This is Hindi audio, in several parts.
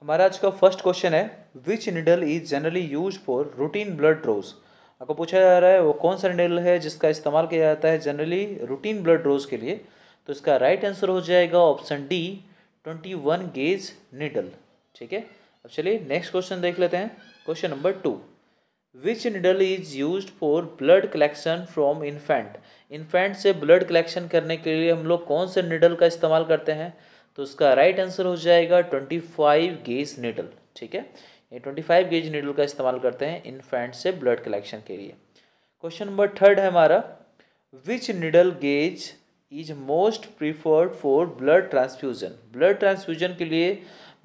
हमारा आज का फर्स्ट क्वेश्चन है which needle is generally use for routine blood draws आपको पूछा जा रहा है वो कौन सा निडल है जिसका इस्तेमाल किया जाता है जनरली रूटीन ब्लड ड्रोज के लिए तो इसका राइट आंसर हो जाएगा option D twenty one gauge needle ठीक है अब चलिए नेक्स्ट क्वेश्चन देख लेते हैं question number two which needle is use for blood collection from infant infant से ब्लड कलेक्शन करने के लिए हम लोग कौन से निडल का इस्तेमाल करते हैं तो उसका राइट right आंसर हो जाएगा ट्वेंटी फाइव गेज निडल ठीक है ये ट्वेंटी फाइव गेज निडल का इस्तेमाल करते हैं इन्फेंट से ब्लड कलेक्शन के लिए क्वेश्चन नंबर थर्ड है हमारा which needle gauge is most preferred for blood transfusion blood transfusion के लिए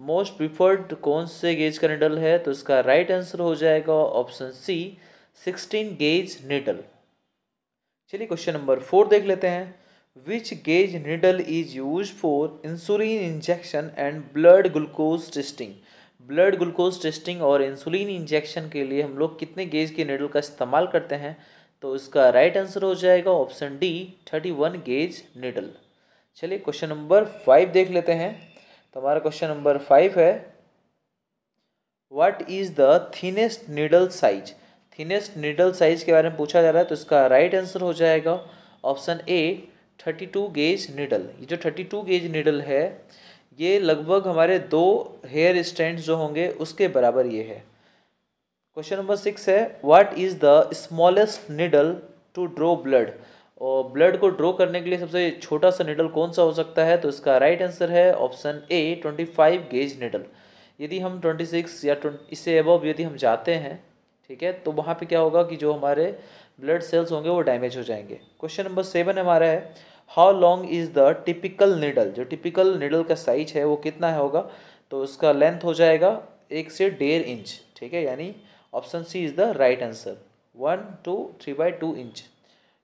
मोस्ट प्रिफर्ड कौन से गेज का निडल है तो इसका राइट आंसर हो जाएगा option C sixteen gauge needle चलिए क्वेश्चन नंबर फोर देख लेते हैं which gauge needle is use for insulin injection and blood glucose testing blood glucose testing और इंसुलिन इंजेक्शन के लिए हम लोग कितने गेज के निडल का इस्तेमाल करते हैं तो इसका राइट आंसर हो जाएगा option D thirty one gauge needle चलिए क्वेश्चन नंबर फाइव देख लेते हैं तो हमारा क्वेश्चन नंबर फाइव है what is the thinnest needle size thinnest needle size के बारे में पूछा जा रहा है तो इसका राइट right आंसर हो जाएगा option A thirty two gauge needle ये जो थर्टी टू गेज निडल है ये लगभग हमारे दो हेयर स्टैंड जो होंगे उसके बराबर ये है क्वेश्चन नंबर सिक्स है what is the smallest needle to draw blood और ब्लड को ड्रॉ करने के लिए सबसे छोटा सा निडल कौन सा हो सकता है तो इसका राइट आंसर है option A twenty five gauge needle यदि हम ट्वेंटी सिक्स या इससे अबव यदि हम जाते हैं ठीक है तो वहाँ पे क्या होगा कि जो हमारे ब्लड सेल्स होंगे वो डैमेज हो जाएंगे क्वेश्चन नंबर सेवन हमारा है how long is the typical needle जो टिपिकल निडल का साइज है वो कितना है होगा तो उसका लेंथ हो जाएगा एक से डेढ़ इंच ठीक है यानी option C is the right answer one to three by two inch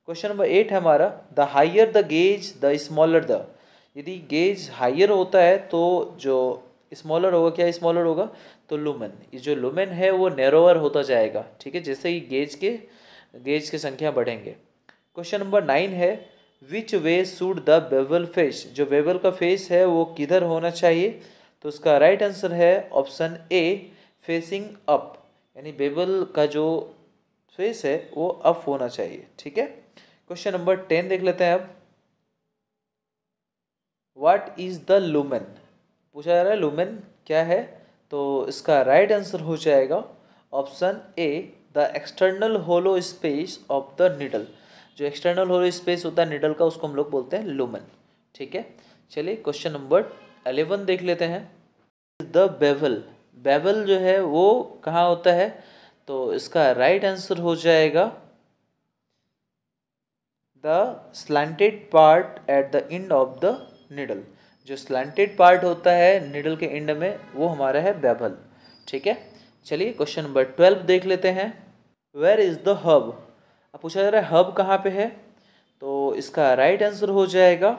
question number eight है हमारा the higher the gauge the smaller the यदि गेज हाइयर होता है तो जो स्मॉलर होगा क्या स्मॉलर होगा तो लुमेन ये जो लुमेन है वो नेरोवर होता जाएगा ठीक है जैसे ही गेज के गेज की संख्या बढ़ेंगे क्वेश्चन नंबर नाइन है which way should the bevel face जो बेवल का फेस है वो किधर होना चाहिए तो उसका राइट right आंसर है ऑप्शन ए फेसिंग अप यानी बेबल का जो फेस तो है वो अप होना चाहिए ठीक है क्वेश्चन नंबर टेन देख लेते हैं अब वाट इज द लुमेन पूछा जा रहा है लुमेन क्या है तो इसका राइट right आंसर हो जाएगा option A the external hollow space of the needle जो एक्सटर्नल होलो स्पेस होता है निडल का उसको हम लोग बोलते हैं लुमेन ठीक है चलिए क्वेश्चन नंबर अलेवन देख लेते हैं द बेवल बेवल जो है वो कहाँ होता है तो इसका राइट आंसर हो जाएगा the slanted part at the end of the needle जो स्लैंटेड पार्ट होता है निडल के एंड में वो हमारा है बेबल ठीक है चलिए क्वेश्चन नंबर ट्वेल्व देख लेते हैं वेयर इज़ द हब अब पूछा जा रहा है हब कहाँ पे है तो इसका राइट right आंसर हो जाएगा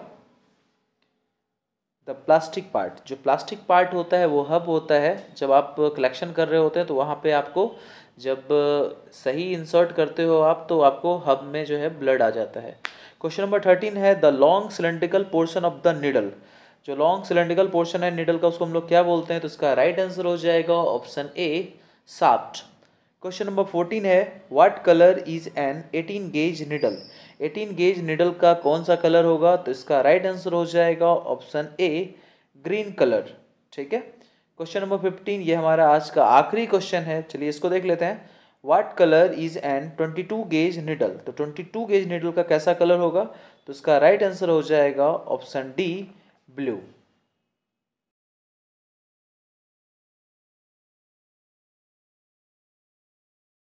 द प्लास्टिक पार्ट जो प्लास्टिक पार्ट होता है वो हब होता है जब आप कलेक्शन कर रहे होते हैं तो वहाँ पे आपको जब सही इंसर्ट करते हो आप तो आपको हब में जो है ब्लड आ जाता है क्वेश्चन नंबर थर्टीन है the long cylindrical portion of the needle जो लॉन्ग सिलेंड्रिकल पोर्शन है निडल का उसको हम लोग क्या बोलते हैं तो इसका राइट आंसर हो जाएगा option A shaft question number fourteen है what colour is an eighteen gauge needle eighteen gauge needle का कौन सा कलर होगा तो इसका राइट आंसर हो जाएगा ऑप्शन ए ग्रीन कलर ठीक है क्वेश्चन नंबर फिफ्टीन ये हमारा आज का आखिरी क्वेश्चन है चलिए इसको देख लेते हैं what colour is an twenty two gauge needle तो ट्वेंटी टू गेज निडल का कैसा कलर होगा तो इसका राइट right आंसर हो जाएगा ऑप्शन डी ब्लू